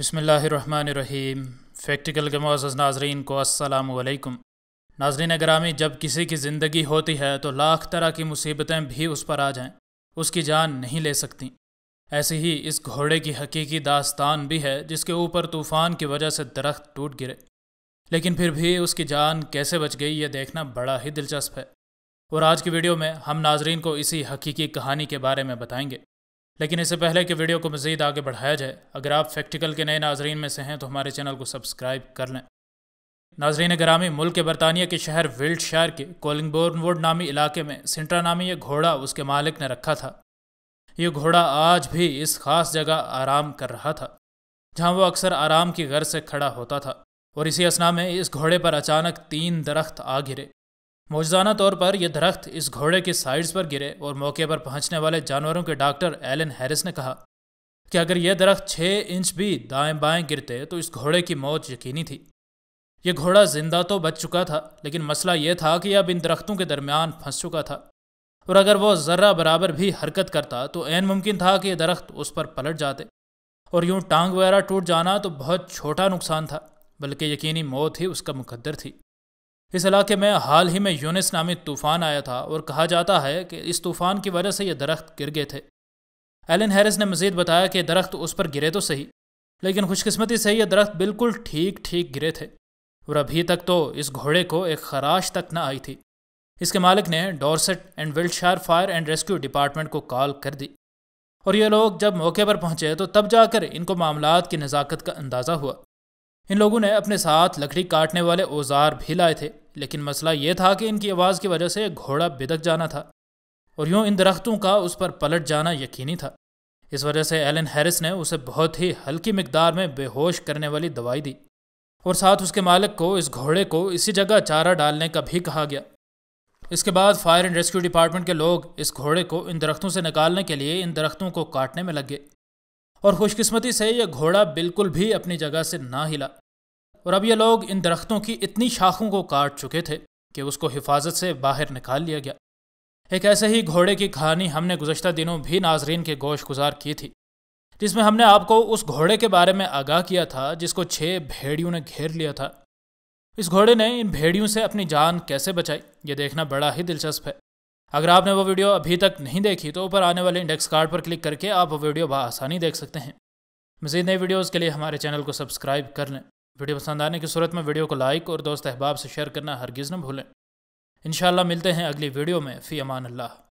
बसमीम फैक्टिकल के मोज़ नाजरीन को असलकम नाजरीन ग्रामी जब किसी की ज़िंदगी होती है तो लाख तरह की मुसीबतें भी उस पर आ जाएं उसकी जान नहीं ले सकती ऐसे ही इस घोड़े की हकीकी दास्तान भी है जिसके ऊपर तूफ़ान की वजह से दरख्त टूट गिरे लेकिन फिर भी उसकी जान कैसे बच गई ये देखना बड़ा ही दिलचस्प है और आज की वीडियो में हम नाजरीन को इसी हकीकी कहानी के बारे में बताएंगे लेकिन इससे पहले कि वीडियो को मज़ीद आगे बढ़ाया जाए अगर आप फैक्टिकल के नए नाजरीन में से हैं तो हमारे चैनल को सब्सक्राइब कर लें नाजरीन ग्रामी मुल्क बरतानिया के शहर विल्ड शहर के कोलिंगबोर्नवुड नामी इलाके में सिंट्रा नामी ये घोड़ा उसके मालिक ने रखा था ये घोड़ा आज भी इस खास जगह आराम कर रहा था जहाँ वो अक्सर आराम की गर्ज से खड़ा होता था और इसी असना में इस घोड़े पर अचानक तीन दरख्त आ गिरे मौजाना तौर पर यह दरख्त इस घोड़े के साइड्स पर गिरे और मौके पर पहुंचने वाले जानवरों के डॉक्टर एलन हैरिस ने कहा कि अगर यह दरख्त छः इंच भी दाएं बाएं गिरते तो इस घोड़े की मौत यकीनी थी यह घोड़ा जिंदा तो बच चुका था लेकिन मसला यह था कि अब इन दरख्तों के दरमियान फंस चुका था और अगर वह ज़र्रा बराबर भी हरकत करता तो ऐन मुमकिन था कि यह दरख्त उस पर पलट जाते और यूं टांग वगैरह टूट जाना तो बहुत छोटा नुकसान था बल्कि यकीनी मौत ही उसका मुकद्दर थी इस इलाके में हाल ही में यूनिस नामी तूफान आया था और कहा जाता है कि इस तूफान की वजह से ये दरख्त गिर गए थे एलन हैरिस ने मजीद बताया कि दरख्त उस पर गिरे तो सही लेकिन खुशकस्मती से यह दरख्त बिल्कुल ठीक ठीक गिरे थे और अभी तक तो इस घोड़े को एक खराश तक न आई थी इसके मालिक ने Dorset and Wiltshire fire and rescue department को कॉल कर दी और ये लोग जब मौके पर पहुंचे तो तब जाकर इनको मामला की नज़ाकत का अंदाज़ा हुआ इन लोगों ने अपने साथ लकड़ी काटने वाले औजार भी लाए थे लेकिन मसला ये था कि इनकी आवाज़ की वजह से घोड़ा बिदक जाना था और यूँ इन दरख्तों का उस पर पलट जाना यकीनी था इस वजह से एलन हैरिस ने उसे बहुत ही हल्की मकदार में बेहोश करने वाली दवाई दी और साथ उसके मालिक को इस घोड़े को इसी जगह चारा डालने का भी कहा गया इसके बाद फायर एंड रेस्क्यू डिपार्टमेंट के लोग इस घोड़े को इन दरख्तों से निकालने के लिए इन दरख्तों को काटने में लग गए और खुशकिस्मती से यह घोड़ा बिल्कुल भी अपनी जगह से ना हिला और अब ये लोग इन दरख्तों की इतनी शाखों को काट चुके थे कि उसको हिफाजत से बाहर निकाल लिया गया एक ऐसे ही घोड़े की कहानी हमने गुजशत दिनों भी नाजरीन के गोश गुजार की थी जिसमें हमने आपको उस घोड़े के बारे में आगाह किया था जिसको छः भेड़ियों ने घेर लिया था इस घोड़े ने इन भेड़ियों से अपनी जान कैसे बचाई ये देखना बड़ा ही दिलचस्प है अगर आपने वो वीडियो अभी तक नहीं देखी तो ऊपर आने वाले इंडेक्स कार्ड पर क्लिक करके आप वो वीडियो बआसानी देख सकते हैं मजीद नई वीडियोज़ के लिए हमारे चैनल को सब्सक्राइब कर लें वीडियो पसंद आने की सूरत में वीडियो को लाइक और दोस्त अहबाब से शेयर करना हरगिज़ न भूलें इन मिलते हैं अगली वीडियो में फ़ी अमान अल्लाह